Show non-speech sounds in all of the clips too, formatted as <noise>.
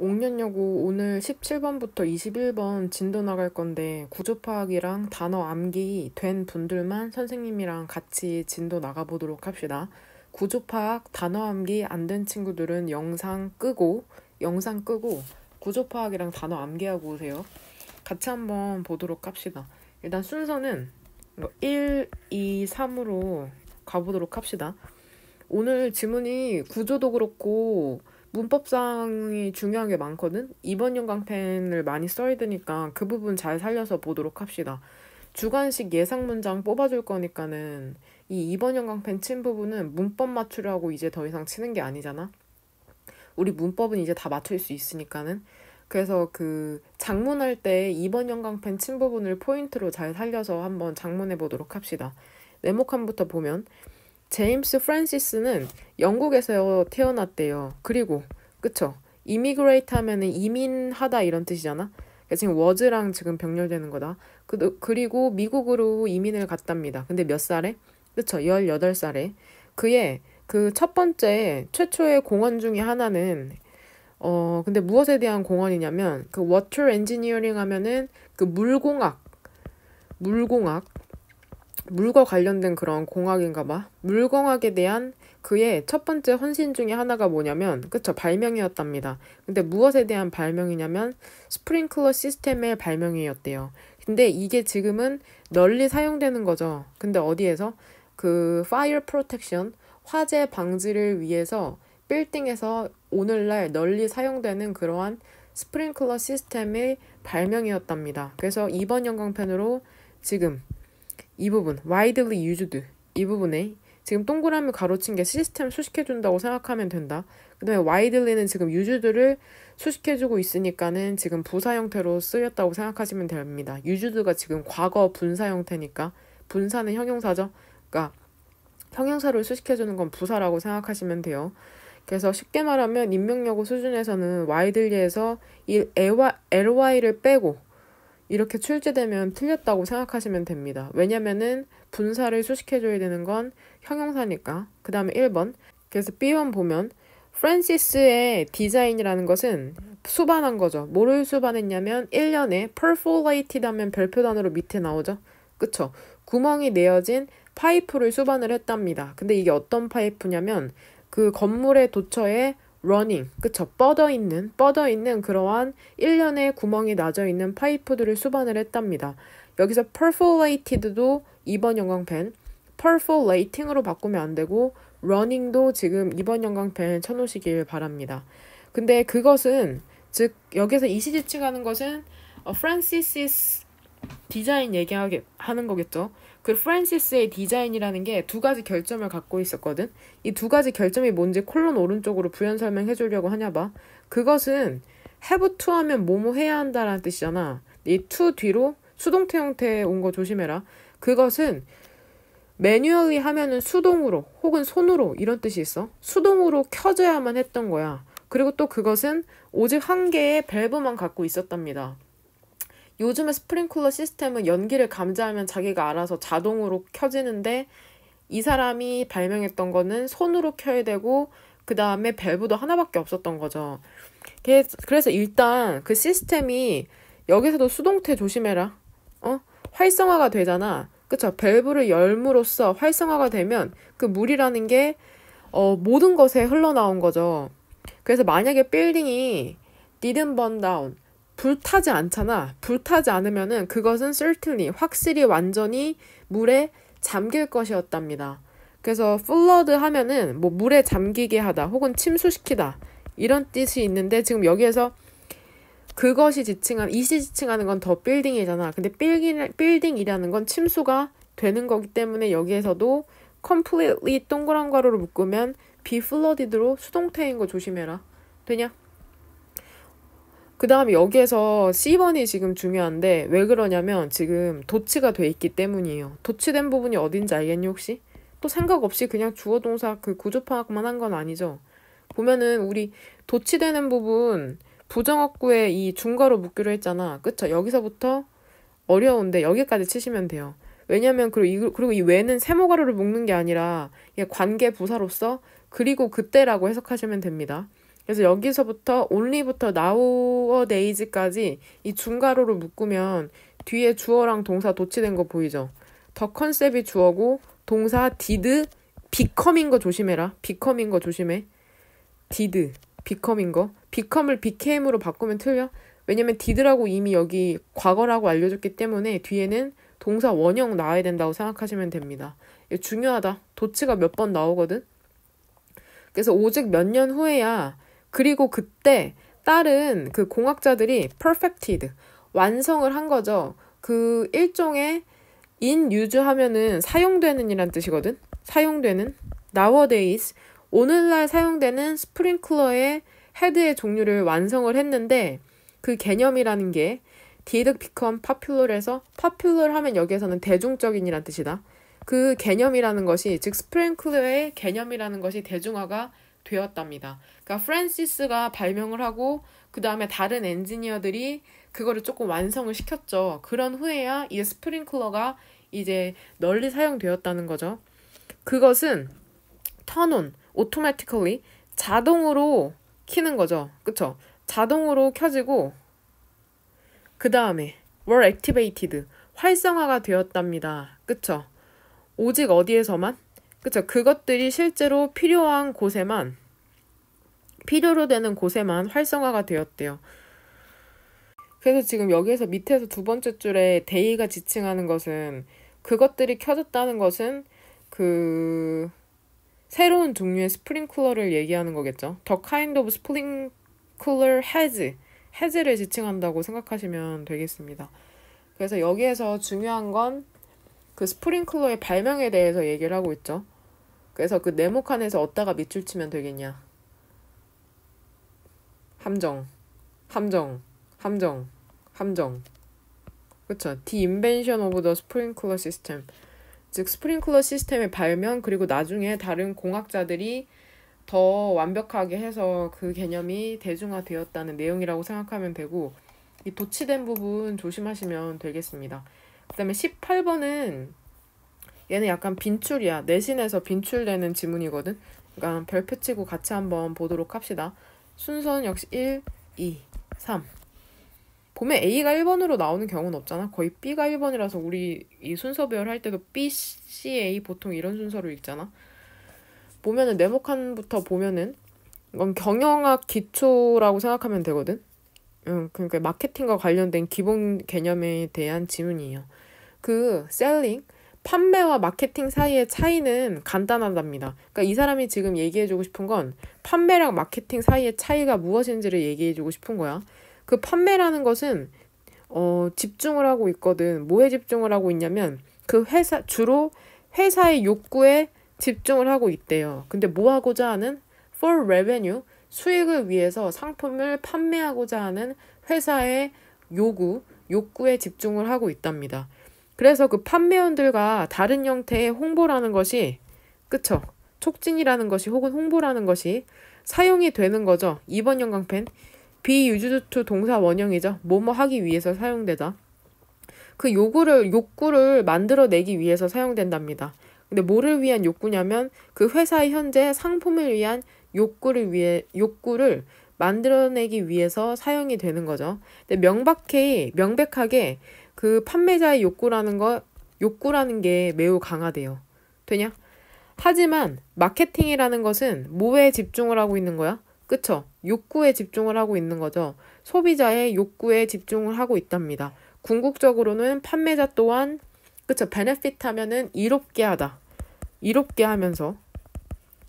옥년여고 오늘 17번부터 21번 진도 나갈 건데 구조 파악이랑 단어 암기 된 분들만 선생님이랑 같이 진도 나가보도록 합시다. 구조 파악, 단어 암기 안 된 친구들은 영상 끄고 영상 끄고 구조 파악이랑 단어 암기하고 오세요. 같이 한번 보도록 합시다. 일단 순서는 1, 2, 3으로 가보도록 합시다. 오늘 지문이 구조도 그렇고 문법상이 중요한 게 많거든. 이번 영광펜을 많이 써야 되니까 그 부분 잘 살려서 보도록 합시다. 주관식 예상 문장 뽑아줄 거니까는 이 2번 영광펜친 부분은 문법 맞추려고 이제 더 이상 치는 게 아니잖아. 우리 문법은 이제 다 맞출 수 있으니까는. 그래서 그작문할때 2번 영광펜친 부분을 포인트로 잘 살려서 한번 작문해 보도록 합시다. 네모칸부터 보면 제임스 프란시스는 영국에서 태어났대요. 그리고 그쵸? 이미그레이트 하면은 이민하다 이런 뜻이잖아. 그러니까 지금 워즈랑 지금 병렬되는 거다. 그, 그리고 미국으로 이민을 갔답니다. 근데 몇 살에? 그쵸? 18살에. 그의 그 첫 번째 최초의 공헌 중에 하나는 어 근데 무엇에 대한 공헌이냐면 그 워터 엔지니어링 하면은 그 물공학 물공학 물과 관련된 그런 공학인가 봐. 물공학에 대한 그의 첫 번째 헌신 중에 하나가 뭐냐면 그쵸 발명이었답니다. 근데 무엇에 대한 발명이냐면 스프링클러 시스템의 발명이었대요. 근데 이게 지금은 널리 사용되는 거죠. 근데 어디에서 그파 i r e p r o 화재 방지를 위해서 빌딩에서 오늘날 널리 사용되는 그러한 스프링클러 시스템의 발명이었답니다. 그래서 이번 영광편으로 지금 이 부분 widely used 이 부분에 지금 동그라미 가로친 게 시스템 수식해준다고 생각하면 된다. 그 다음에 widely는 지금 used를 수식해주고 있으니까는 지금 부사 형태로 쓰였다고 생각하시면 됩니다. used가 지금 과거 분사 형태니까 분사는 형용사죠. 그러니까 형용사를 수식해주는 건 부사라고 생각하시면 돼요. 그래서 쉽게 말하면 인명여고 수준에서는 widely에서 이 ly를 빼고 이렇게 출제되면 틀렸다고 생각하시면 됩니다. 왜냐면은 분사를 수식해줘야 되는 건 형용사니까. 그 다음에 1번. 그래서 b 1 보면 프랜시스의 디자인이라는 것은 수반한 거죠. 뭐를 수반했냐면 1년에 perforated 하면 별표 단으로 밑에 나오죠. 그쵸? 구멍이 내어진 파이프를 수반을 했답니다. 근데 이게 어떤 파이프냐면 그 건물의 도처에 러닝, 그쵸? 뻗어 있는, 뻗어 있는 그러한 일련의 구멍이 나져 있는 파이프들을 수반을 했답니다. 여기서 perforated도 2번 영광펜, perforating으로 바꾸면 안 되고, running도 지금 2번 영광펜 쳐놓으시길 바랍니다. 근데 그것은, 즉, 여기서 이시 지칭하는 것은, 프란시스 어, 디자인 얘기하는 거겠죠? 그 프란시스의 디자인이라는 게 두 가지 결점을 갖고 있었거든. 이 두 가지 결점이 뭔지 콜론 오른쪽으로 부연 설명해 주려고 하냐 봐. 그것은 have to 하면 뭐뭐 해야 한다라는 뜻이잖아. 이 to 뒤로 수동태 형태에 온 거 조심해라. 그것은 매뉴얼리 하면은 수동으로 혹은 손으로 이런 뜻이 있어. 수동으로 켜져야만 했던 거야. 그리고 또 그것은 오직 한 개의 밸브만 갖고 있었답니다. 요즘에 스프링클러 시스템은 연기를 감지하면 자기가 알아서 자동으로 켜지는데 이 사람이 발명했던 거는 손으로 켜야 되고 그 다음에 밸브도 하나밖에 없었던 거죠. 그래서 일단 그 시스템이 여기서도 수동태 조심해라. 어? 활성화가 되잖아. 그쵸? 밸브를 열므로써 활성화가 되면 그 물이라는 게 어, 모든 것에 흘러나온 거죠. 그래서 만약에 빌딩이 니든 번다운 불타지 않잖아. 불타지 않으면은 그것은 certainly, 확실히 완전히 물에 잠길 것이었답니다. 그래서 플러드 하면은 뭐 물에 잠기게 하다 혹은 침수시키다 이런 뜻이 있는데 지금 여기에서 그것이 지칭한 이시 지칭하는 건 더 빌딩이잖아. 근데 빌딩 빌딩이라는 건 침수가 되는 거기 때문에 여기에서도 completely 동그란 가호로 묶으면 be flooded로 수동태인 거 조심해라. 되냐? 그 다음에 여기에서 C번이 지금 중요한데 왜 그러냐면 지금 도치가 돼 있기 때문이에요. 도치된 부분이 어딘지 알겠니 혹시? 또 생각 없이 그냥 주어 동사 그 구조 파악만 한 건 아니죠. 보면은 우리 도치되는 부분 부정어구에 이 중괄호 묶기로 했잖아. 그쵸? 여기서부터 어려운데 여기까지 치시면 돼요. 왜냐면 그리고 이, 외리는세모가루를 묶는 게 아니라 관계 부사로서 그리고 그때라고 해석하시면 됩니다. 그래서 여기서부터 only부터 nowadays까지 이중괄호를 묶으면 뒤에 주어랑 동사 도치된 거 보이죠? 더 컨셉이 주어고 동사 did become인 거 조심해라. become인 거 조심해. did become인 거. become을 became으로 바꾸면 틀려. 왜냐면 did라고 이미 여기 과거라고 알려줬기 때문에 뒤에는 동사 원형 나와야 된다고 생각하시면 됩니다. 중요하다. 도치가 몇 번 나오거든. 그래서 오직 몇 년 후에야 그리고 그때 다른 그 공학자들이 perfected, 완성을 한 거죠. 그 일종의 in use 하면은 사용되는 이란 뜻이거든. 사용되는 nowadays 오늘날 사용되는 스프링클러의 헤드의 종류를 완성을 했는데 그 개념이라는 게 did become popular에서 popular 하면 여기에서는 대중적인이란 뜻이다. 그 개념이라는 것이 즉 스프링클러의 개념이라는 것이 대중화가 되었답니다. 그러니까 프랜시스가 발명을 하고 그 다음에 다른 엔지니어들이 그거를 조금 완성을 시켰죠. 그런 후에야 이 스프링클러가 이제 널리 사용되었다는 거죠. 그것은 턴온, 오토매틱컬리 자동으로 키는 거죠. 그쵸? 자동으로 켜지고 그 다음에 월 액티베이티드 활성화가 되었답니다. 그쵸? 오직 어디에서만? 그렇죠 그것들이 실제로 필요한 곳에만, 필요로 되는 곳에만 활성화가 되었대요. 그래서 지금 여기에서 밑에서 두 번째 줄에 데이가 지칭하는 것은 그것들이 켜졌다는 것은 그 새로운 종류의 스프링쿨러를 얘기하는 거겠죠. 더 kind of sprinkler has has를 지칭한다고 생각하시면 되겠습니다. 그래서 여기에서 중요한 건그 스프링클러의 발명에 대해서 얘기를 하고 있죠. 그래서 그 네모칸에서 어디다가 밑줄 치면 되겠냐. 함정, 함정, 함정, 함정. 그쵸. The invention of the sprinkler system. 즉, 스프링클러 시스템의 발명, 그리고 나중에 다른 공학자들이 더 완벽하게 해서 그 개념이 대중화되었다는 내용이라고 생각하면 되고, 이 도치된 부분 조심하시면 되겠습니다. 그다음에 18번은 얘는 약간 빈출이야. 내신에서 빈출되는 지문이거든. 그러니까 별표 치고 같이 한번 보도록 합시다. 순서는 역시 1, 2, 3. 봄에 A가 1번으로 나오는 경우는 없잖아. 거의 B가 1번이라서 우리 이 순서별 할 때도 B, C, A 보통 이런 순서로 읽잖아. 보면은 네모칸부터 보면은 이건 경영학 기초라고 생각하면 되거든. 응, 그러니까 마케팅과 관련된 기본 개념에 대한 지문이에요. 그 셀링 판매와 마케팅 사이의 차이는 간단하답니다. 그러니까 이 사람이 지금 얘기해주고 싶은 건 판매랑 마케팅 사이의 차이가 무엇인지를 얘기해주고 싶은 거야. 그 판매라는 것은 어, 집중을 하고 있거든. 뭐에 집중을 하고 있냐면 그 회사 주로 회사의 욕구에 집중을 하고 있대요. 근데 뭐 하고자 하는 for revenue 수익을 위해서 상품을 판매하고자 하는 회사의 요구, 욕구에 집중을 하고 있답니다. 그래서 그 판매원들과 다른 형태의 홍보라는 것이 그쵸? 촉진이라는 것이 혹은 홍보라는 것이 사용이 되는 거죠. 이번 영광펜 비유주투 동사 원형이죠. 뭐뭐 하기 위해서 사용되다. 그 요구를 욕구를 만들어내기 위해서 사용된답니다. 근데 뭐를 위한 욕구냐면 그 회사의 현재 상품을 위한 욕구를 위해 욕구를 만들어내기 위해서 사용이 되는 거죠. 근데 명박해 명백하게 그 판매자의 욕구라는 거 욕구라는 게 매우 강하대요. 되냐? 하지만 마케팅이라는 것은 뭐에 집중을 하고 있는 거야? 그쵸? 욕구에 집중을 하고 있는 거죠. 소비자의 욕구에 집중을 하고 있답니다. 궁극적으로는 판매자 또한 그쵸? 베네핏 하면은 이롭게 하다. 이롭게 하면서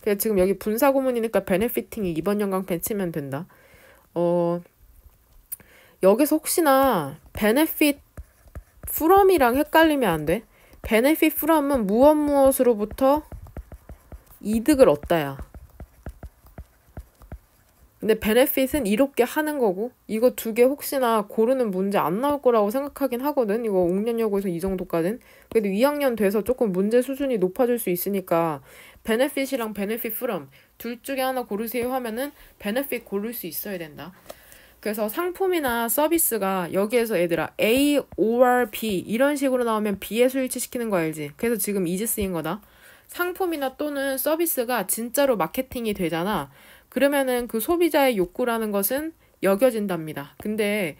그래서 지금 여기 분사 고문이니까 베네피팅이 이번 연강펜 치면 된다. 어 여기서 혹시나 베네핏 from이랑 헷갈리면 안 돼. benefit from은 무엇 무엇으로부터 이득을 얻다야. 근데 베네핏은 이롭게 하는 거고 이거 두 개 혹시나 고르는 문제 안 나올 거라고 생각하긴 하거든 이거 5년여고에서이 정도까진 그래도 2학년 돼서 조금 문제 수준이 높아질 수 있으니까 베네핏이랑 베네핏 프롬 둘 중에 하나 고르세요 하면은 베네핏 고를 수 있어야 된다 그래서 상품이나 서비스가 여기에서 얘들아 A, OR, B 이런 식으로 나오면 B에 수일치시키는 거 알지? 그래서 지금 이지 쓰인 거다. 상품이나 또는 서비스가 진짜로 마케팅이 되잖아. 그러면은 그 소비자의 욕구라는 것은 여겨진답니다. 근데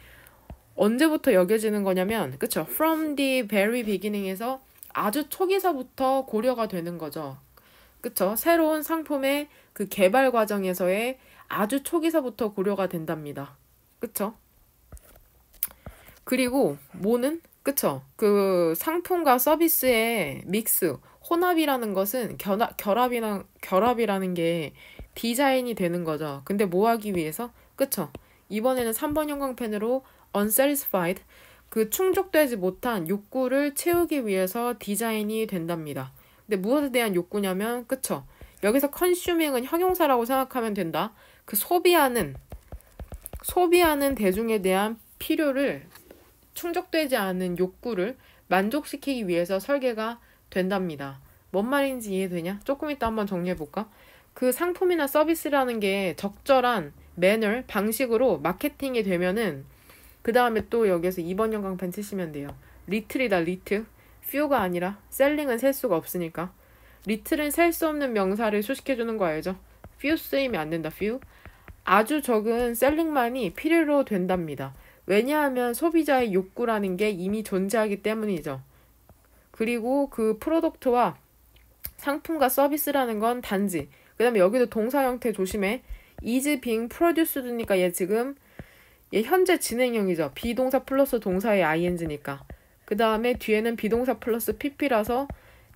언제부터 여겨지는 거냐면 그쵸? From the very beginning에서 아주 초기서부터 고려가 되는 거죠. 그쵸? 새로운 상품의 그 개발 과정에서의 아주 초기서부터 고려가 된답니다. 그쵸? 그리고 모는 그쵸? 그 상품과 서비스의 믹스, 혼합이라는 것은 견합, 결합이란, 결합이라는 게 디자인이 되는 거죠. 근데 뭐 하기 위해서? 그쵸? 이번에는 3번 형광펜으로 unsatisfied, 그 충족되지 못한 욕구를 채우기 위해서 디자인이 된답니다. 근데 무엇에 대한 욕구냐면, 그쵸? 여기서 컨슈밍은 형용사라고 생각하면 된다. 그 소비하는, 소비하는 대중에 대한 필요를 충족되지 않은 욕구를 만족시키기 위해서 설계가 된답니다. 뭔 말인지 이해되냐? 조금 이따 한번 정리해볼까? 그 상품이나 서비스라는 게 적절한 매너, 방식으로 마케팅이 되면은 그 다음에 또 여기에서 2번 영광펜 치시면 돼요. 리틀이다, 리트. 퓨가 아니라 셀링은 셀 수가 없으니까. 리틀은 셀 수 없는 명사를 수식해주는 거 알죠? 퓨 쓰임이 안 된다, 퓨. 아주 적은 셀링만이 필요로 된답니다. 왜냐하면 소비자의 욕구라는 게 이미 존재하기 때문이죠. 그리고 그 프로덕트와 상품과 서비스라는 건 단지 그 다음에 여기도 동사 형태 조심해 is being produced니까 얘 지금 얘 현재 진행형이죠. 비동사 플러스 동사의 ing니까 그 다음에 뒤에는 비동사 플러스 pp라서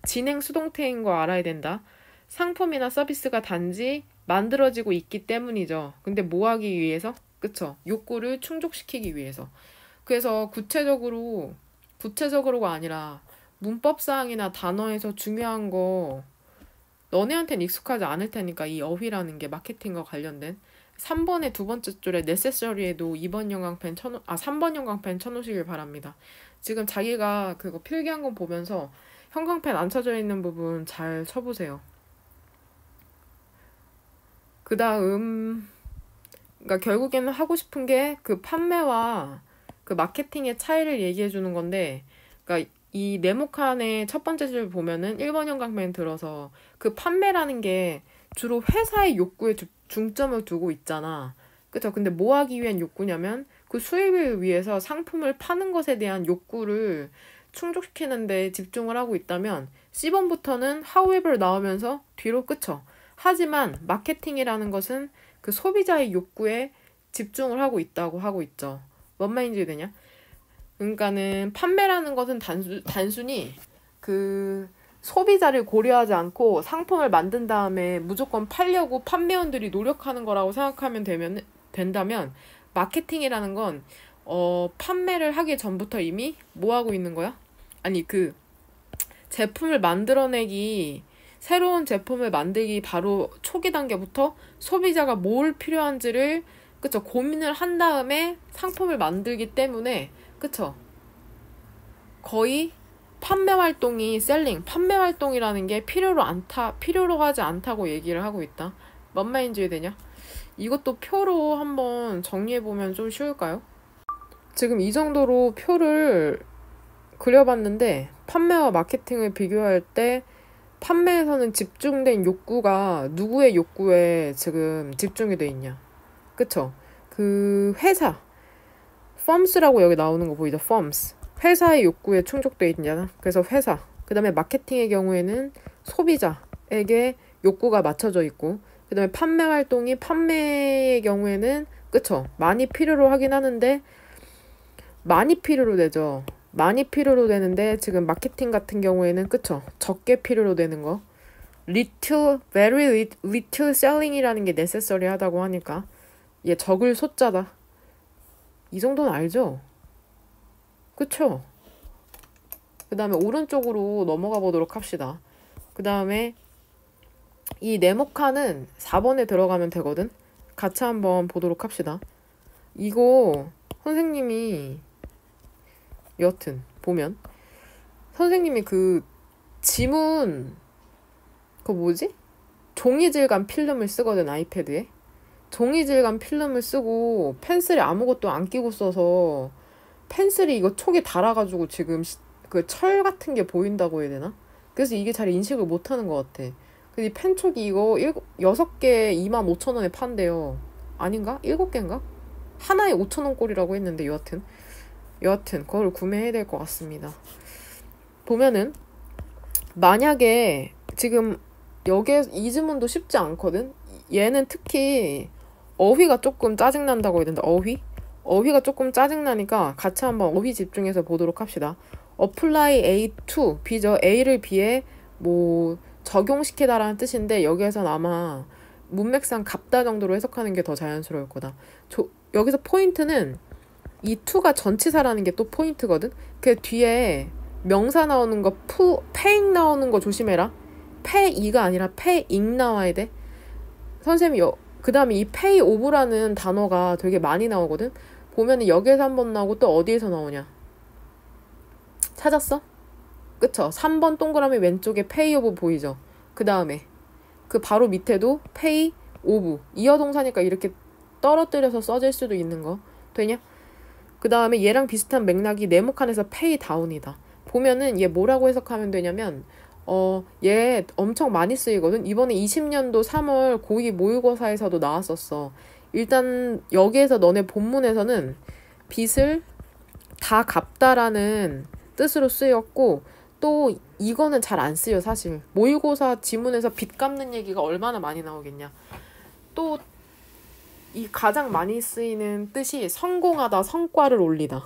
진행 수동태인 거 알아야 된다. 상품이나 서비스가 단지 만들어지고 있기 때문이죠. 근데 뭐 하기 위해서? 그쵸? 욕구를 충족시키기 위해서. 그래서 구체적으로, 구체적으로가 아니라 문법사항이나 단어에서 중요한 거너네한테는 익숙하지 않을 테니까 이 어휘라는 게 마케팅과 관련된 3번의 두 번째 줄에 네세서리에도 2번 영광펜 쳐놓 아 3번 영광펜 쳐놓으시길 바랍니다. 지금 자기가 그거 필기한 거 보면서 형광펜 안 쳐져 있는 부분 잘 쳐보세요. 그 다음, 그러니까 결국에는 하고 싶은 게 그 판매와 그 마케팅의 차이를 얘기해 주는 건데, 그러니까 이 네모칸의 첫 번째 줄 보면은 1번 형광펜 들어서 그 판매라는 게 주로 회사의 욕구에 주, 중점을 두고 있잖아. 그쵸? 근데 뭐 하기 위한 욕구냐면 그 수입을 위해서 상품을 파는 것에 대한 욕구를 충족시키는데 집중을 하고 있다면 C번부터는 however 나오면서 뒤로 끝쳐. 하지만 마케팅이라는 것은 그 소비자의 욕구에 집중을 하고 있다고 하고 있죠. 뭔 말인지 되냐? 그러니까는 판매라는 것은 단수, 단순히 그 소비자를 고려하지 않고 상품을 만든 다음에 무조건 팔려고 판매원들이 노력하는 거라고 생각하면 되면 된다면 마케팅이라는 건 어, 판매를 하기 전부터 이미 뭐 하고 있는 거야? 아니 그 제품을 만들어내기 새로운 제품을 만들기 바로 초기 단계부터 소비자가 뭘 필요한지를 그쵸 고민을 한 다음에 상품을 만들기 때문에 그쵸 거의 판매 활동이 셀링 판매 활동이라는 게 필요로 안타 필요로 하지 않다고 얘기를 하고 있다 뭔마인지이되냐 이것도 표로 한번 정리해 보면 좀 쉬울까요 지금 이 정도로 표를 그려봤는데 판매와 마케팅을 비교할 때 판매에서는 집중된 욕구가 누구의 욕구에 지금 집중이 돼 있냐. 그쵸? 그 회사. 펌스라고 여기 나오는 거 보이죠? 펌스. 회사의 욕구에 충족돼 있냐. 그래서 회사. 그 다음에 마케팅의 경우에는 소비자에게 욕구가 맞춰져 있고, 그 다음에 판매 활동이 판매의 경우에는, 그쵸? 많이 필요로 하긴 하는데, 많이 필요로 되죠. 많이 필요로 되는데 지금 마케팅 같은 경우에는 그쵸 적게 필요로 되는 거 little very little selling이라는 게 necessary 하다고 하니까 얘 적을 소자다 이 정도는 알죠 그쵸 그 다음에 오른쪽으로 넘어가 보도록 합시다 그 다음에 이 네모칸은 4번에 들어가면 되거든 같이 한번 보도록 합시다 이거 선생님이 여튼 보면 선생님이 그 지문 그 뭐지? 종이 질감 필름을 쓰거든 아이패드에 종이 질감 필름을 쓰고 펜슬에 아무것도 안 끼고 써서 펜슬이 이거 촉에 달아가지고 지금 그 철 같은 게 보인다고 해야 되나? 그래서 이게 잘 인식을 못하는 것 같아. 근데 펜촉이 이거 일, 여섯 개 25,000원에 판대요. 아닌가? 일곱 개인가? 하나에 5,000원 꼴이라고 했는데 여하튼 여하튼 그걸를 구매해야 될 것 같습니다. 보면은 만약에 지금 여기에 이 주문도 쉽지 않거든. 얘는 특히 어휘가 조금 짜증난다고 해야 된다. 어휘? 어휘가 조금 짜증나니까 같이 한번 어휘 집중해서 보도록 합시다. apply A to B죠. A를 B에 뭐 적용시키다라는 뜻인데 여기에선 아마 문맥상 갑다 정도로 해석하는 게 더 자연스러울 거다. 저, 여기서 포인트는 이 투가 전치사라는 게 또 포인트거든. 그 뒤에 명사 나오는 거 푸, 페잉 나오는 거 조심해라. 페이가 아니라 패잉 나와야 돼. 선생님 여, 그다음에 이 페이 오브라는 단어가 되게 많이 나오거든. 보면은 여기에서 한 번 나오고 또 어디에서 나오냐? 찾았어? 그쵸? 3번 동그라미 왼쪽에 페이 오브 보이죠? 그다음에 그 바로 밑에도 페이 오브 이어 동사니까 이렇게 떨어뜨려서 써질 수도 있는 거. 되냐? 그 다음에 얘랑 비슷한 맥락이 네모칸에서 페이다운이다. 보면은 얘 뭐라고 해석하면 되냐면 어, 얘 엄청 많이 쓰이거든. 이번에 20년도 3월 고2 모의고사에서도 나왔었어. 일단 여기에서 너네 본문에서는 빚을 다 갚다라는 뜻으로 쓰였고 또 이거는 잘 안 쓰여 사실. 모의고사 지문에서 빚 갚는 얘기가 얼마나 많이 나오겠냐. 또이 가장 많이 쓰이는 뜻이 성공하다, 성과를 올리다.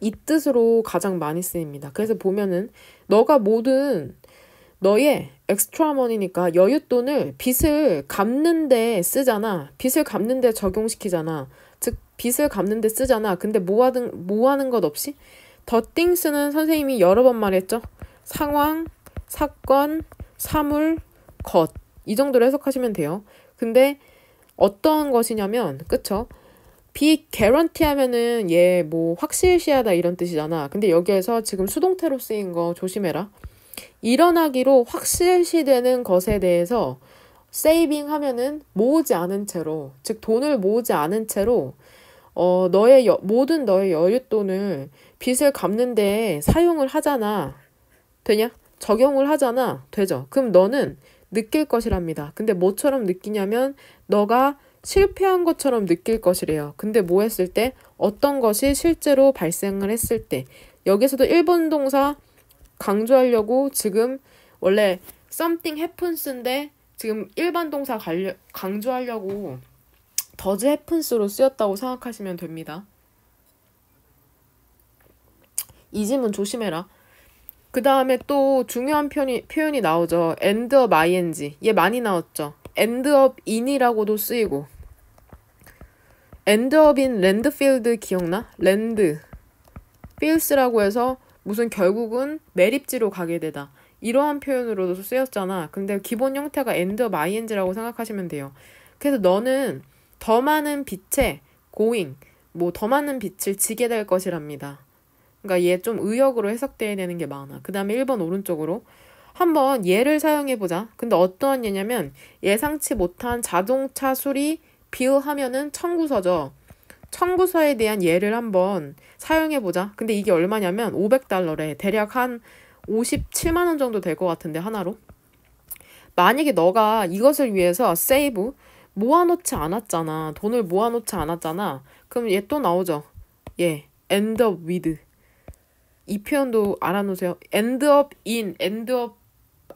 이 뜻으로 가장 많이 쓰입니다. 그래서 보면은 너가 모든 너의 엑스트라 머니니까 여윳돈을 빚을 갚는데 쓰잖아. 빚을 갚는데 적용시키잖아. 즉 빚을 갚는데 쓰잖아. 근데 뭐하든 모아는 뭐 것 없이 더 띵스는 선생님이 여러 번 말했죠. 상황, 사건, 사물, 것. 이 정도로 해석하시면 돼요. 근데 어떤 것이냐면, 그쵸? be guarantee 하면은 얘 뭐 확실시하다 이런 뜻이잖아. 근데 여기에서 지금 수동태로 쓰인 거 조심해라. 일어나기로 확실시되는 것에 대해서 세이빙 하면은 모으지 않은 채로, 즉 돈을 모으지 않은 채로 어, 너의 여, 모든 너의 여윳돈을 빚을 갚는데 사용을 하잖아. 되냐? 적용을 하잖아. 되죠. 그럼 너는 느낄 것이랍니다. 근데 뭐처럼 느끼냐면 너가 실패한 것처럼 느낄 것이래요. 근데 뭐 했을 때 어떤 것이 실제로 발생을 했을 때 여기서도 1번 동사 강조하려고 지금 원래 something happens인데 지금 일반 동사 강조하려고 더즈 해픈 h a 로 쓰였다고 생각하시면 됩니다. 이 짐은 조심해라. 그 다음에 또 중요한 표현이, 표현이 나오죠. end up ing. 얘 많이 나왔죠. end up in이라고도 쓰이고. end up in landfield 기억나? land. fields라고 해서 무슨 결국은 매립지로 가게 되다. 이러한 표현으로도 쓰였잖아. 근데 기본 형태가 end up ing라고 생각하시면 돼요. 그래서 너는 더 많은 빛에 going, 뭐 더 많은 빛을 지게 될 것이랍니다. 그러니까 얘 좀 의역으로 해석되는 어내게 많아. 그 다음에 1번 오른쪽으로 한번 얘를 사용해보자. 근데 어떠한 예냐면 예상치 못한 자동차 수리 비유하면은 청구서죠. 청구서에 대한 예를 한번 사용해보자. 근데 이게 얼마냐면 500달러래. 대략 한 57만원 정도 될 것 같은데 하나로. 만약에 너가 이것을 위해서 세이브 모아놓지 않았잖아. 돈을 모아놓지 않았잖아. 그럼 얘 또 나오죠. 예, end up with. 이 표현도 알아놓으세요. end up in, end up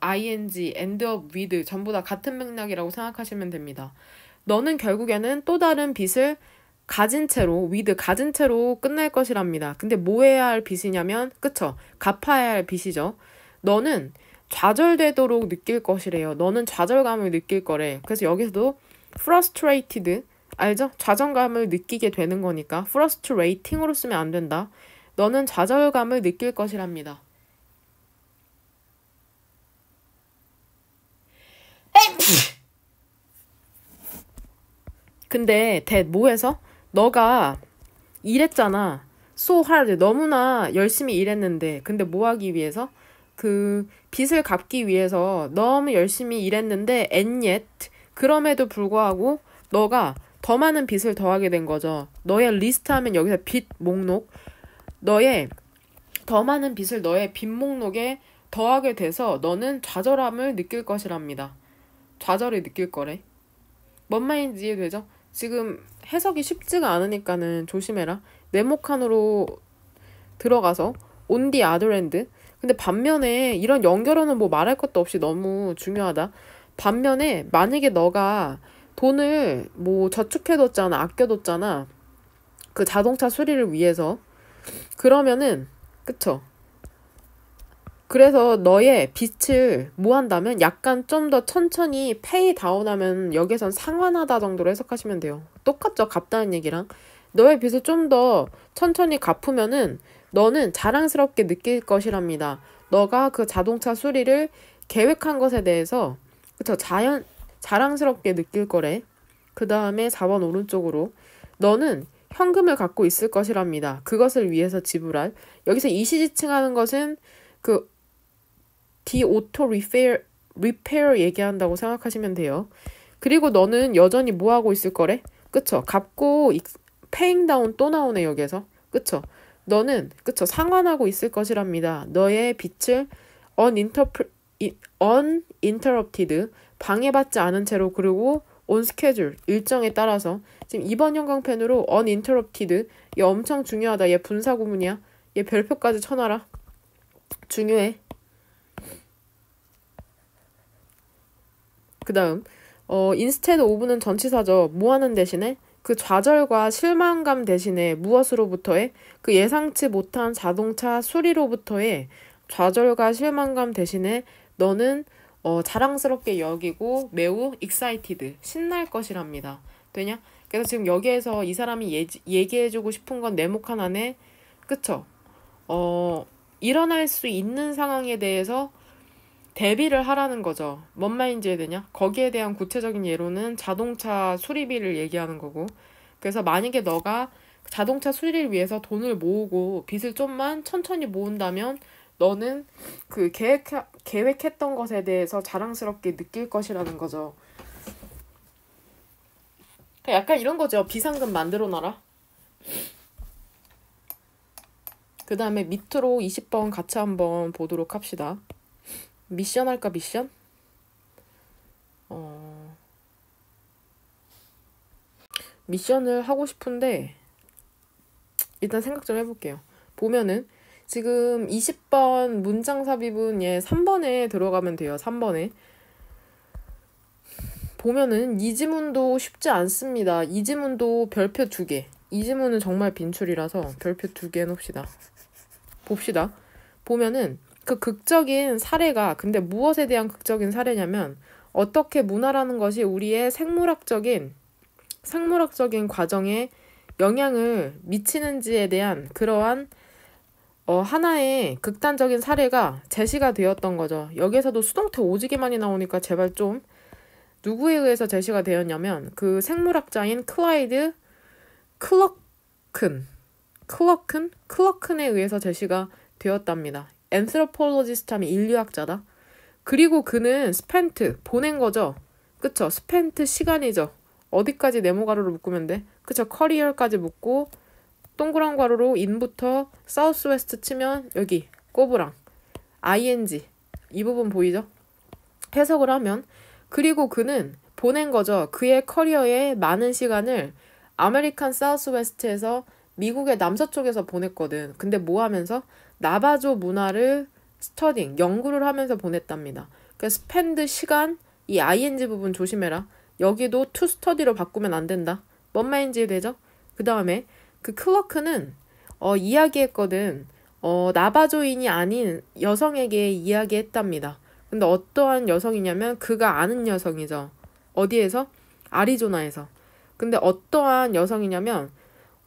ing, end up with 전부 다 같은 맥락이라고 생각하시면 됩니다. 너는 결국에는 또 다른 빚을 가진 채로 w i 가진 채로 끝날 것이랍니다. 근데 뭐 해야 할 빚이냐면 그쵸? 갚아야 할 빚이죠. 너는 좌절되도록 느낄 것이래요. 너는 좌절감을 느낄 거래. 그래서 여기서도 frustrated 알죠? 좌절감을 느끼게 되는 거니까 frustrating으로 쓰면 안 된다. 너는 좌절감을 느낄 것이랍니다. 근데 대 뭐해서? 너가 일했잖아. so h a 너무나 열심히 일했는데 근데 뭐 하기 위해서? 그 빚을 갚기 위해서 너무 열심히 일했는데 and yet 그럼에도 불구하고 너가 더 많은 빚을 더하게 된 거죠. 너의 리스트 하면 여기서 빚 목록 너의 더 많은 빚을 너의 빚 목록에 더하게 돼서 너는 좌절함을 느낄 것이랍니다. 좌절을 느낄 거래. 뭔 말인지 이해되죠? 지금 해석이 쉽지가 않으니까는 조심해라. 네모칸으로 들어가서 온디 아드랜드 근데 반면에 이런 연결어는 뭐 말할 것도 없이 너무 중요하다. 반면에 만약에 너가 돈을 뭐 저축해뒀잖아, 아껴뒀잖아. 그 자동차 수리를 위해서 그러면은 그쵸? 그래서 너의 빛을 모한다면 약간 좀 더 천천히 페이 다운하면 여기선 상환하다 정도로 해석하시면 돼요. 똑같죠? 갚다는 얘기랑. 너의 빛을 좀 더 천천히 갚으면은 너는 자랑스럽게 느낄 것이랍니다. 너가 그 자동차 수리를 계획한 것에 대해서 그쵸? 자연 자랑스럽게 느낄 거래. 그 다음에 4번 오른쪽으로 너는 현금을 갖고 있을 것이랍니다. 그것을 위해서 지불할. 여기서 이시 지칭하는 것은 그 the auto r e 얘기한다고 생각하시면 돼요. 그리고 너는 여전히 뭐 하고 있을 거래? 그쵸? 갚고 p a 다운 또 나오네 여기에서. 그쵸? 너는 그쵸? 상환하고 있을 것이랍니다. 너의 빛을 언인터프 언인터럽티드 방해받지 않은 채로 그리고 온 스케줄 일정에 따라서 지금 이번 형광펜으로 uninterrupted 얘 엄청 중요하다. 얘 분사 구문이야. 얘 별표까지 쳐놔라. 중요해. 그 다음 어, i n s t e a 는 전치사죠. 뭐 하는 대신에 그 좌절과 실망감 대신에 무엇으로부터의 그 예상치 못한 자동차 수리로부터의 좌절과 실망감 대신에 너는 어, 자랑스럽게 여기고 매우 익사이티드 신날 것이랍니다. 되냐? 그래서 지금 여기에서 이 사람이 예, 얘기해주고 싶은 건네모칸 안에 그쵸? 어, 일어날 수 있는 상황에 대해서 대비를 하라는 거죠. 뭔 말인지 해야 냐 거기에 대한 구체적인 예로는 자동차 수리비를 얘기하는 거고. 그래서 만약에 너가 자동차 수리를 위해서 돈을 모으고 빚을 좀만 천천히 모은다면 너는 그 계획, 계획했던 것에 대해서 자랑스럽게 느낄 것이라는 거죠. 그러니까 약간 이런 거죠. 비상금 만들어 놔라. 그 다음에 밑으로 20번 같이 한번 보도록 합시다. 미션 할까, 미션? 어... 미션을 하고 싶은데 일단 생각 좀 해볼게요. 보면은 지금 20번 문장 삽입은 얘 예, 3번에 들어가면 돼요. 3번에. 보면은 이 지문도 쉽지 않습니다. 이 지문도 별표 두 개. 이 지문은 정말 빈출이라서 별표 두 개 해놓읍시다. 봅시다. 보면은 그 극적인 사례가 근데 무엇에 대한 극적인 사례냐면 어떻게 문화라는 것이 우리의 생물학적인 생물학적인 과정에 영향을 미치는지에 대한 그러한 어, 하나의 극단적인 사례가 제시가 되었던 거죠. 여기에서도 수동태 오지게 많이 나오니까 제발 좀 누구에 의해서 제시가 되었냐면 그 생물학자인 클라이드 클러큰 클러큰 클러큰에 의해서 제시가 되었답니다. 앤스로폴로지스트하면 인류학자다. 그리고 그는 스펜트 보낸 거죠. 그쵸? 스펜트 시간이죠. 어디까지 네모 가로로 묶으면 돼? 그쵸? 커리어까지 묶고 동그란 가호로 인부터 사우스 웨스트 치면 여기 꼬부랑 ing 이 부분 보이죠? 해석을 하면 그리고 그는 보낸 거죠. 그의 커리어의 많은 시간을 아메리칸 사우스웨스트에서 미국의 남서쪽에서 보냈거든. 근데 뭐 하면서? 나바조 문화를 스터딩, 연구를 하면서 보냈답니다. 그래서 그러니까 스펜드 시간, 이 ing 부분 조심해라. 여기도 투스터디로 바꾸면 안 된다. 뭔 말인지 되죠? 그 다음에 그 클러크는 어, 이야기했거든. 어, 나바조인이 아닌 여성에게 이야기했답니다. 근데 어떠한 여성이냐면 그가 아는 여성이죠. 어디에서? 아리조나에서. 근데 어떠한 여성이냐면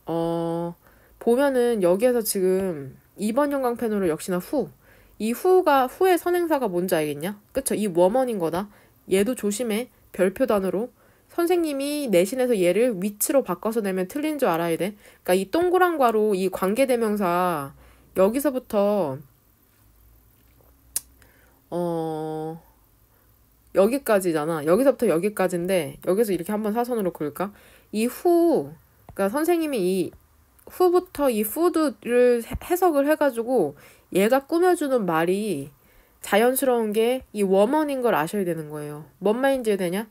어 보면은 여기에서 지금 2번 영광펜으로 역시나 후. 이 후가 후의 선행사가 뭔지 알겠냐? 그쵸? 이 워먼인 거다. 얘도 조심해. 별표단으로. 선생님이 내신에서 얘를 위치로 바꿔서 내면 틀린 줄 알아야 돼. 그니까이 동그란 과로 이 관계대명사 여기서부터 어, 여기까지잖아. 여기서부터 여기까지인데, 여기서 이렇게 한번 사선으로 그을까? 이 후, 그니까 선생님이 이 후부터 이 푸드를 해석을 해가지고 얘가 꾸며주는 말이 자연스러운 게 이 워먼인 걸 아셔야 되는 거예요. 뭔 말인지 되냐?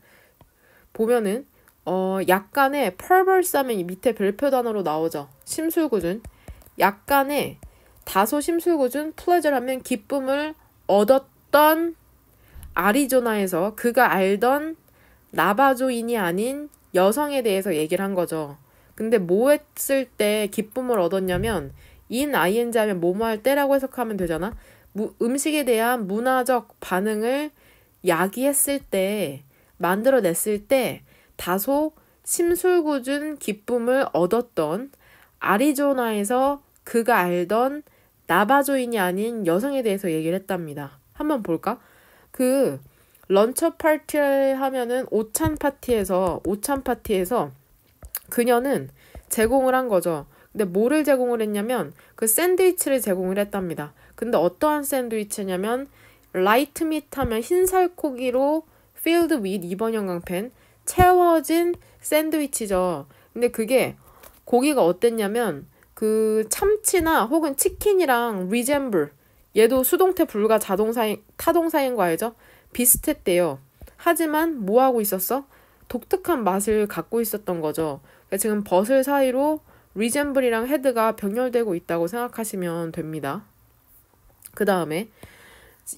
보면은 어 약간의 펄벌싸면 밑에 별표 단어로 나오죠. 심술궂은 약간의 다소 심술궂은 플레저라면 기쁨을 얻었 어떤 아리조나에서 그가 알던 나바조인이 아닌 여성에 대해서 얘기를 한 거죠. 근데 뭐 했을 때 기쁨을 얻었냐면 인 ing 하면 뭐뭐 할 때라고 해석하면 되잖아. 무, 음식에 대한 문화적 반응을 야기했을 때 만들어냈을 때 다소 심술궂은 기쁨을 얻었던 아리조나에서 그가 알던 나바조인이 아닌 여성에 대해서 얘기를 했답니다. 한번 볼까? 그 런처 파티 하면은 오찬 파티에서 오찬 파티에서 그녀는 제공을 한 거죠. 근데 뭐를 제공을 했냐면 그 샌드위치를 제공을 했답니다. 근데 어떠한 샌드위치냐면 라이트 밋 하면 흰살코기로 필드 윗 2번 형광펜 채워진 샌드위치죠. 근데 그게 고기가 어땠냐면 그 참치나 혹은 치킨이랑 리젠블 얘도 수동태 불가 자동사행, 타동사행과이죠. 비슷했대요. 하지만 뭐하고 있었어? 독특한 맛을 갖고 있었던 거죠. 그러니까 지금 버슬 사이로 리젠블이랑 헤드가 병렬되고 있다고 생각하시면 됩니다. 그 다음에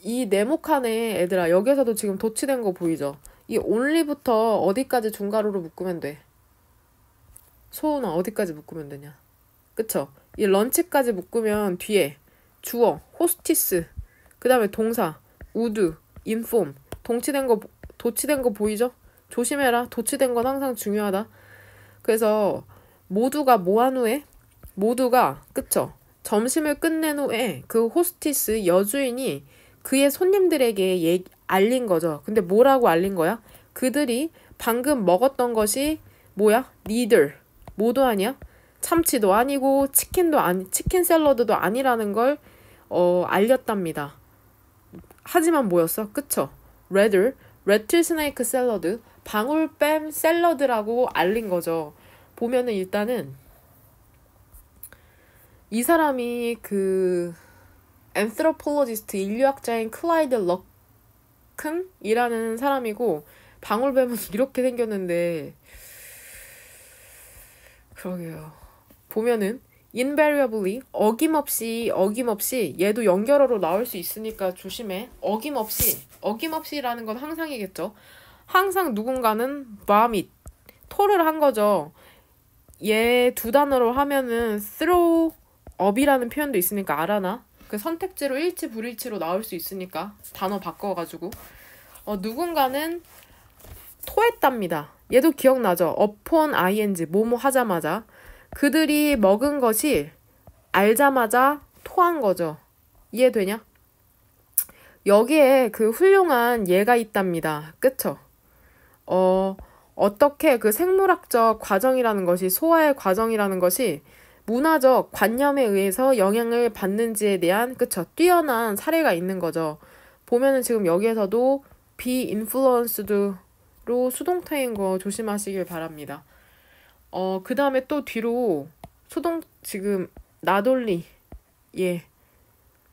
이 네모칸에 애들아 여기에서도 지금 도치된 거 보이죠? 이올리부터 어디까지 중괄호로 묶으면 돼? 소은아 어디까지 묶으면 되냐? 그쵸? 이 런치까지 묶으면 뒤에 주어, 호스티스, 그 다음에 동사, 우드, 인폼, 동치된 거, 도치된 거 보이죠? 조심해라. 도치된 건 항상 중요하다. 그래서 모두가 뭐한 후에? 모두가, 그쵸? 점심을 끝낸 후에 그 호스티스 여주인이 그의 손님들에게 얘기, 알린 거죠. 근데 뭐라고 알린 거야? 그들이 방금 먹었던 것이 뭐야? 니들. 모두 아니야? 참치도 아니고 치킨도 아니 치킨 샐러드도 아니라는 걸 어, 알렸답니다. 하지만 뭐였어? 그쵸? r a 레틀스네이크 샐러드, 방울뱀 샐러드라고 알린 거죠. 보면은 일단은 이 사람이 그앤트로폴로지스트 인류학자인 클라이드 럭큰이라는 사람이고 방울뱀은 <laughs> 이렇게 생겼는데 그러게요. 보면은 invariably 어김없이 어김없이 얘도 연결어로 나올 수 있으니까 조심해. 어김없이 어김없이라는 건 항상이겠죠. 항상 누군가는 마음이 토를 한 거죠. 얘 두 단어로 하면은 throw up이라는 표현도 있으니까 알아나? 그 선택지로 일치 불일치로 나올 수 있으니까 단어 바꿔가지고 어, 누군가는 토했답니다. 얘도 기억나죠? upon ing 뭐 뭐 하자마자 그들이 먹은 것이 알자마자 토한 거죠. 이해되냐? 여기에 그 훌륭한 예가 있답니다. 그쵸? 어, 어떻게 그 생물학적 과정이라는 것이, 소화의 과정이라는 것이 문화적 관념에 의해서 영향을 받는지에 대한, 그쵸? 뛰어난 사례가 있는 거죠. 보면은 지금 여기에서도 비인플루언스드로 수동태인 거 조심하시길 바랍니다. 어, 그 다음에 또 뒤로 소동, 지금, 나돌리. 예.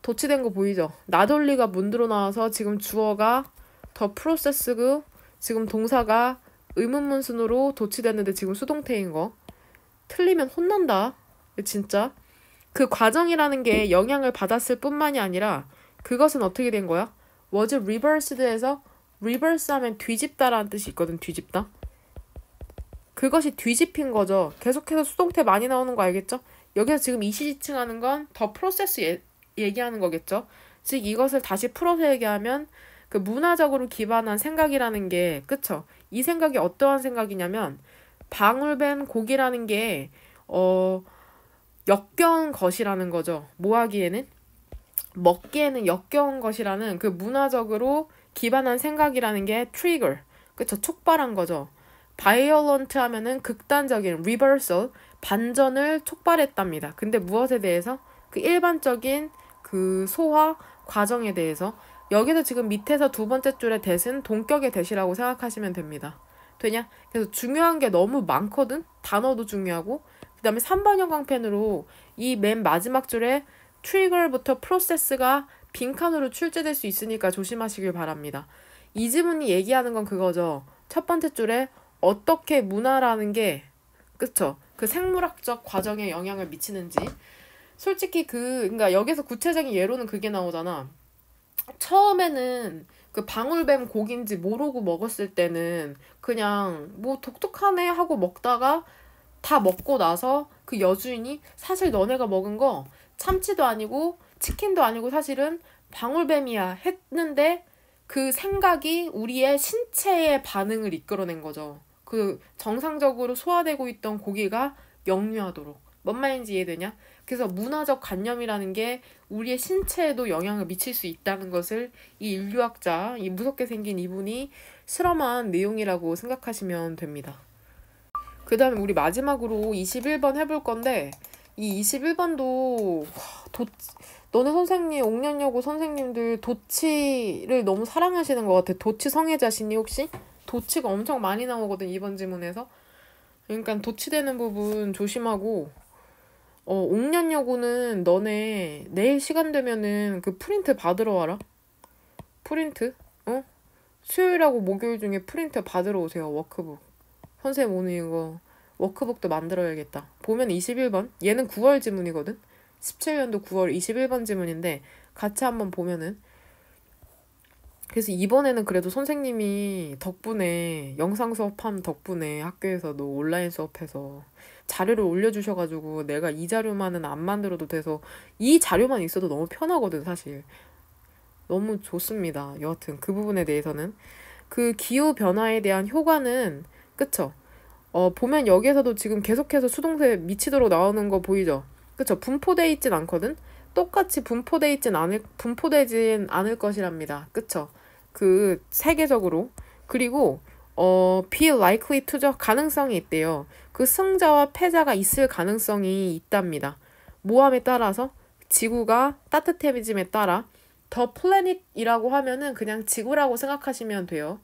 도치된 거 보이죠? 나돌리가 문들어 나와서 지금 주어가 더 프로세스고, 지금 동사가 의문문 순으로 도치됐는데 지금 수동태인 거. 틀리면 혼난다. 진짜. 그 과정이라는 게 영향을 받았을 뿐만이 아니라 그것은 어떻게 된 거야? was reversed에서 reverse 하면 뒤집다라는 뜻이 있거든, 뒤집다. 그것이 뒤집힌 거죠. 계속해서 수동태 많이 나오는 거 알겠죠? 여기서 지금 이시지칭하는 건 더 프로세스 예, 얘기하는 거겠죠. 즉 이것을 다시 풀어서 얘기하면 그 문화적으로 기반한 생각이라는 게 그쵸? 이 생각이 어떠한 생각이냐면 방울뱀 고기라는 게 어, 역겨운 것이라는 거죠. 뭐 하기에는? 먹기에는 역겨운 것이라는 그 문화적으로 기반한 생각이라는 게 트리거, 그쵸? 촉발한 거죠. 바이올런트 하면은 극단적인 리버설, 반전을 촉발했답니다. 근데 무엇에 대해서? 그 일반적인 그 소화 과정에 대해서 여기서 지금 밑에서 두 번째 줄의 대신 동격의 대시라고 생각하시면 됩니다. 되냐? 그래서 중요한 게 너무 많거든? 단어도 중요하고 그 다음에 3번 형광펜으로 이 맨 마지막 줄에 트리거부터 프로세스가 빈칸으로 출제될 수 있으니까 조심하시길 바랍니다. 이지문이 얘기하는 건 그거죠. 첫 번째 줄에 어떻게 문화라는 게 그쵸 그 생물학적 과정에 영향을 미치는지 솔직히 그 그러니까 여기서 구체적인 예로는 그게 나오잖아 처음에는 그 방울뱀 고기인지 모르고 먹었을 때는 그냥 뭐 독특하네 하고 먹다가 다 먹고 나서 그 여주인이 사실 너네가 먹은 거 참치도 아니고 치킨도 아니고 사실은 방울뱀이야 했는데 그 생각이 우리의 신체의 반응을 이끌어낸 거죠. 그 정상적으로 소화되고 있던 고기가 역류하도록 뭔 말인지 이해되냐? 그래서 문화적 관념이라는 게 우리의 신체에도 영향을 미칠 수 있다는 것을 이 인류학자, 이 무섭게 생긴 이분이 실험한 내용이라고 생각하시면 됩니다. 그 다음에 우리 마지막으로 21번 해볼 건데 이 21번도 도, 너네 선생님, 옥년여고 선생님들 도치를 너무 사랑하시는 것 같아. 도치 성애자신이 혹시? 도치가 엄청 많이 나오거든 이번 지문에서 그러니까 도치되는 부분 조심하고 어 옥년 여고는 너네 내일 시간 되면은 그 프린트 받으러 와라 프린트 어 수요일하고 목요일 중에 프린트 받으러 오세요 워크북 선생님 오늘 이거 워크북도 만들어야겠다 보면 21번 얘는 9월 지문이거든 17년도 9월 21번 지문인데 같이 한번 보면은 그래서 이번에는 그래도 선생님이 덕분에 영상 수업함 덕분에 학교에서도 온라인 수업해서 자료를 올려주셔가지고 내가 이 자료만은 안 만들어도 돼서 이 자료만 있어도 너무 편하거든 사실 너무 좋습니다 여하튼 그 부분에 대해서는 그 기후 변화에 대한 효과는 그쵸 어 보면 여기에서도 지금 계속해서 수동세 미치도록 나오는 거 보이죠 그쵸 분포돼 있진 않거든 똑같이 분포돼 있진 않을 분포되진 않을 것이랍니다 그쵸 그 세계적으로 그리고 어, be likely to죠. 가능성이 있대요. 그 승자와 패자가 있을 가능성이 있답니다. 모함에 따라서 지구가 따뜻해짐에 따라 더 플래닛이라고 하면은 그냥 지구라고 생각하시면 돼요.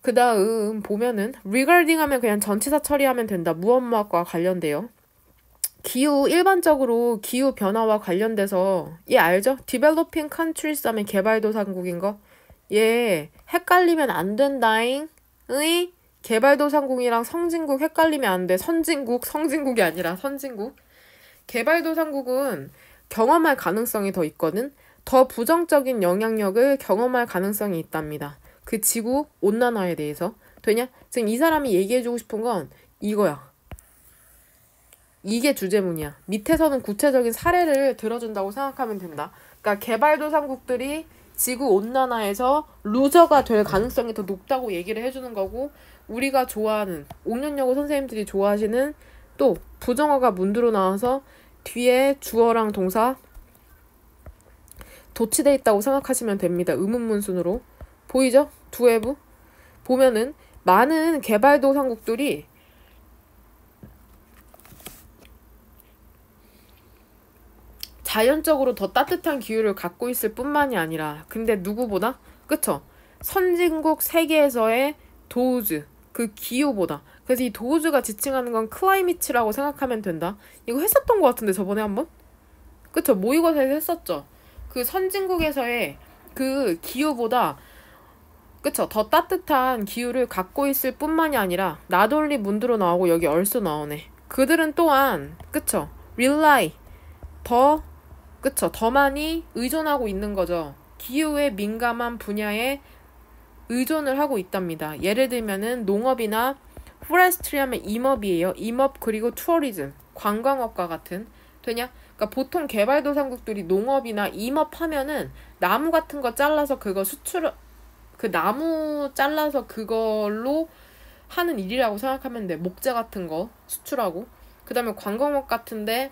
그 다음 보면은 regarding 하면 그냥 전치사 처리하면 된다. 무엄무학과 관련돼요. 기후 일반적으로 기후 변화와 관련돼서 얘 예, 알죠? 디벨로핑 컨트리스 하 개발도상국인 거. 예. 헷갈리면 안 된다잉. 의 개발도상국이랑 성진국 헷갈리면 안 돼. 선진국, 성진국이 아니라 선진국. 개발도상국은 경험할 가능성이 더 있거든. 더 부정적인 영향력을 경험할 가능성이 있답니다. 그 지구 온난화에 대해서. 되냐? 지금 이 사람이 얘기해주고 싶은 건 이거야. 이게 주제문이야. 밑에서는 구체적인 사례를 들어준다고 생각하면 된다. 그러니까 개발도상국들이 지구 온난화에서 루저가 될 가능성이 더 높다고 얘기를 해주는 거고 우리가 좋아하는 옥년여고 선생님들이 좋아하시는 또 부정어가 문두로 나와서 뒤에 주어랑 동사 도치돼 있다고 생각하시면 됩니다. 의문문순으로 보이죠? 두해부 보면은 많은 개발도상국들이 자연적으로 더 따뜻한 기후를 갖고 있을 뿐만이 아니라 근데 누구보다 그쵸 선진국 세계에서의 도우즈 그 기후보다 그래서 이 도우즈가 지칭하는 건클라이미치라고 생각하면 된다 이거 했었던 것 같은데 저번에 한번 그쵸 모의고사에서 했었죠 그 선진국에서의 그 기후보다 그쵸 더 따뜻한 기후를 갖고 있을 뿐만이 아니라 나돌리 문드로 나오고 여기 얼쑤 나오네 그들은 또한 그쵸 릴라이 더 그쵸. 더 많이 의존하고 있는 거죠. 기후에 민감한 분야에 의존을 하고 있답니다. 예를 들면은 농업이나 포레스트리 하면 임업이에요. 임업 그리고 투어리즘, 관광업과 같은 되냐? 그러니까 보통 개발도상국들이 농업이나 임업하면은 나무 같은 거 잘라서 그거 수출 그 나무 잘라서 그걸로 하는 일이라고 생각하면 돼. 목재 같은 거 수출하고 그다음에 관광업 같은데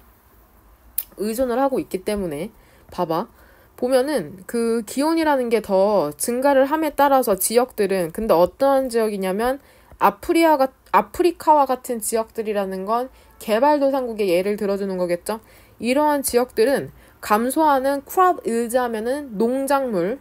의존을 하고 있기 때문에 봐봐. 보면은 그 기온이라는 게 더 증가를 함에 따라서 지역들은 근데 어떠한 지역이냐면 아프리아가 아프리카와 같은 지역들이라는 건 개발도상국의 예를 들어주는 거겠죠. 이러한 지역들은 감소하는 크롭 일자면은 농작물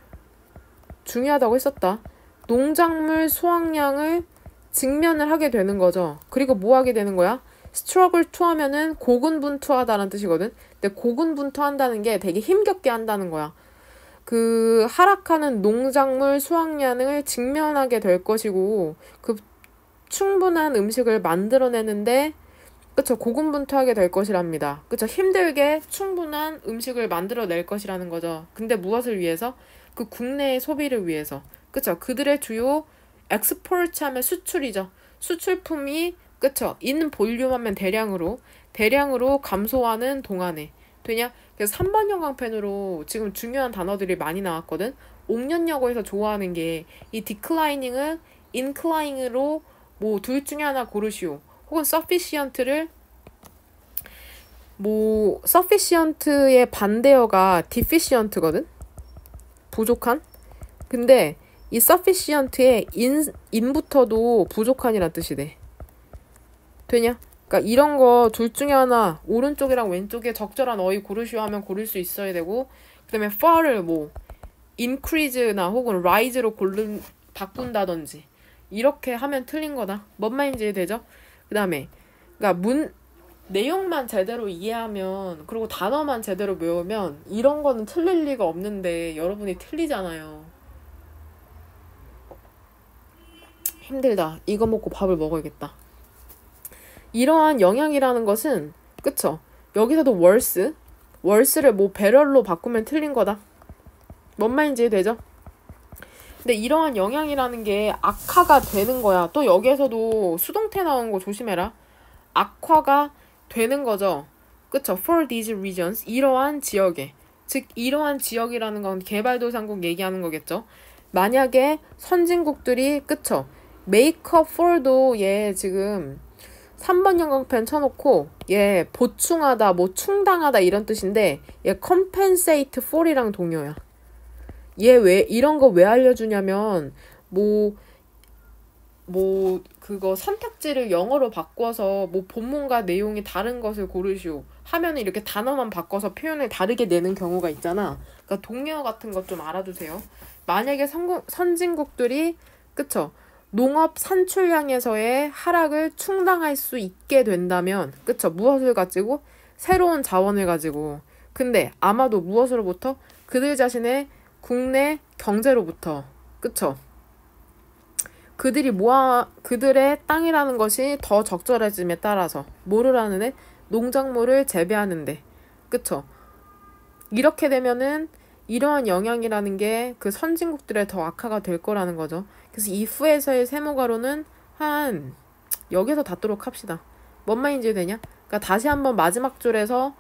중요하다고 했었다. 농작물 수확량을 직면을 하게 되는 거죠. 그리고 뭐 하게 되는 거야? 스트러글 투하면은 고군분투하다라는 뜻이거든. 근데 고군분투한다는 게 되게 힘겹게 한다는 거야. 그 하락하는 농작물 수확량을 직면하게 될 것이고 그 충분한 음식을 만들어내는데 그쵸 고군분투하게 될 것이랍니다. 그쵸 힘들게 충분한 음식을 만들어낼 것이라는 거죠. 근데 무엇을 위해서? 그 국내의 소비를 위해서. 그쵸 그들의 주요 엑스포트함의 수출이죠. 수출품이 그쵸 있는 볼륨하면 대량으로 대량으로 감소하는 동안에 되냐 그래서 3번 영광펜으로 지금 중요한 단어들이 많이 나왔거든 옥년여고에서 좋아하는 게 이 디클라이닝은 인클라잉으로 뭐 둘 중에 하나 고르시오 혹은 서피시언트를 뭐 서피시언트의 반대어가 디피시언트거든 부족한 근데 이 sufficient의 인, 인부터도 부족한이란 뜻이래. 되냐? 그러니까 이런 거 둘 중에 하나 오른쪽이랑 왼쪽에 적절한 어휘 고르시오 하면 고를 수 있어야 되고 그다음에 far를 뭐 increase나 혹은 rise로 고른 바꾼다든지 이렇게 하면 틀린 거다. 뭔 말인지 되죠 그다음에 그러니까 문 내용만 제대로 이해하면 그리고 단어만 제대로 외우면 이런 거는 틀릴 리가 없는데 여러분이 틀리잖아요. 힘들다. 이거 먹고 밥을 먹어야겠다. 이러한 영향이라는 것은 그쵸? 여기서도 월스, 월스를 뭐 배럴로 바꾸면 틀린 거다. 뭔 말인지 되죠? 근데 이러한 영향이라는 게 악화가 되는 거야. 또 여기에서도 수동태 나온 거 조심해라. 악화가 되는 거죠. 그쵸? For these regions, 이러한 지역에. 즉, 이러한 지역이라는 건 개발도상국 얘기하는 거겠죠. 만약에 선진국들이, 그쵸? 메이크업 폴도 얘 지금 3번 영광펜 쳐놓고 얘 예, 보충하다 뭐 충당하다 이런 뜻인데 얘 컴펜세이트 폴이랑 동요야 얘왜 예, 이런 거 왜 알려주냐면 뭐뭐 뭐 그거 선택지를 영어로 바꿔서 뭐 본문과 내용이 다른 것을 고르시오 하면 이렇게 단어만 바꿔서 표현을 다르게 내는 경우가 있잖아 그러니까 동요 같은 것 좀 알아두세요 만약에 선진국들이 그쵸 농업 산출량에서의 하락을 충당할 수 있게 된다면 그쵸 무엇을 가지고 새로운 자원을 가지고 근데 아마도 무엇으로부터 그들 자신의 국내 경제로부터 그쵸 그들이 모아 그들의 땅이라는 것이 더 적절해짐에 따라서 모르라는데 농작물을 재배하는데 그쵸 이렇게 되면은 이러한 영향이라는 게 그 선진국들의 더 악화가 될 거라는 거죠. 그래서 if에서의 세모가로는 한 여기서 닫도록 합시다. 뭔 말인지 되냐? 그러니까 다시 한번 마지막 줄에서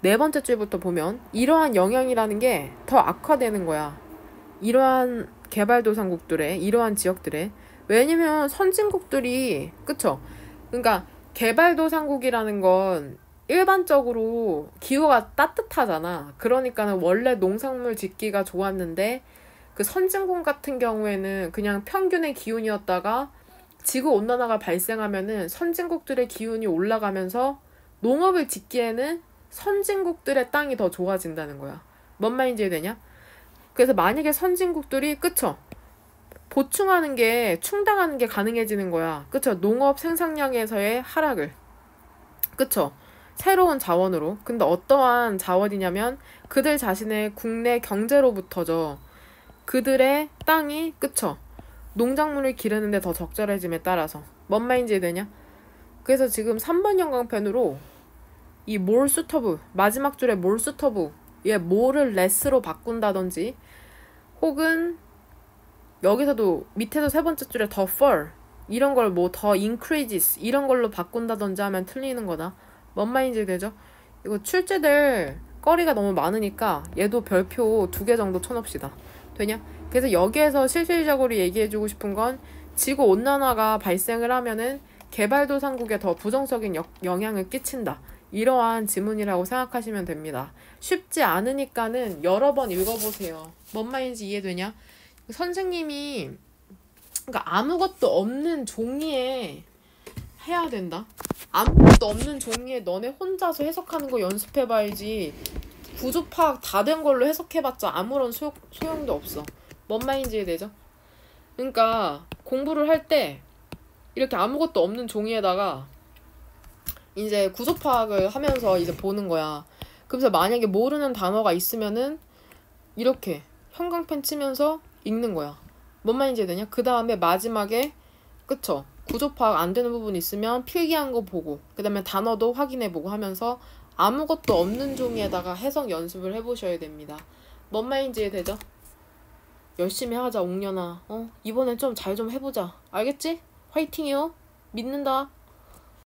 네 번째 줄부터 보면 이러한 영향이라는 게 더 악화되는 거야. 이러한 개발도상국들의 이러한 지역들의 왜냐면 선진국들이 그쵸? 그러니까 개발도상국이라는 건 일반적으로 기후가 따뜻하잖아. 그러니까는 원래 농산물 짓기가 좋았는데 그 선진국 같은 경우에는 그냥 평균의 기온이었다가 지구 온난화가 발생하면은 선진국들의 기온이 올라가면서 농업을 짓기에는 선진국들의 땅이 더 좋아진다는 거야. 뭔 말인지 되냐? 그래서 만약에 선진국들이 그쵸? 보충하는 게 충당하는 게 가능해지는 거야. 그쵸? 농업 생산량에서의 하락을. 그쵸? 새로운 자원으로. 근데 어떠한 자원이냐면 그들 자신의 국내 경제로부터죠. 그들의 땅이 끝이 농작물을 기르는데 더 적절해짐에 따라서 뭔 말인지 되냐? 그래서 지금 3번 영광편으로이 몰수터브 마지막 줄에 몰수터브의 몰을 레스로 바꾼다든지 혹은 여기서도 밑에서 세 번째 줄에 더 펄, 이런 걸 뭐 더인크 c r e a 이런 걸로 바꾼다든지 하면 틀리는 거다. 뭔 말인지 되죠? 이거 출제될 거리가 너무 많으니까 얘도 별표 두 개 정도 쳐놓읍시다. 되냐? 그래서 여기에서 실질적으로 얘기해주고 싶은 건 지구 온난화가 발생을 하면은 개발도상국에 더 부정적인 역, 영향을 끼친다. 이러한 지문이라고 생각하시면 됩니다. 쉽지 않으니까는 여러 번 읽어보세요. 뭔 말인지 이해되냐? 선생님이 그러니까 아무것도 없는 종이에 해야 된다. 아무것도 없는 종이에 너네 혼자서 해석하는 거 연습해봐야지 구조 파악 다 된 걸로 해석해봤자 아무런 소용, 소용도 없어. 뭔마인지 이해되죠? 그러니까 공부를 할 때 이렇게 아무것도 없는 종이에다가 이제 구조 파악을 하면서 이제 보는 거야. 그래서 만약에 모르는 단어가 있으면은 이렇게 형광펜 치면서 읽는 거야. 뭔 말인지 되냐? 그 다음에 마지막에 그쵸? 구조 파악 안 되는 부분 있으면 필기한 거 보고 그 다음에 단어도 확인해 보고 하면서 아무것도 없는 종이에다가 해석 연습을 해보셔야 됩니다. 뭔 말인지 되죠? 열심히 하자, 옥년아. 어? 이번엔 좀 잘좀 좀 해보자. 알겠지? 화이팅이요. 믿는다.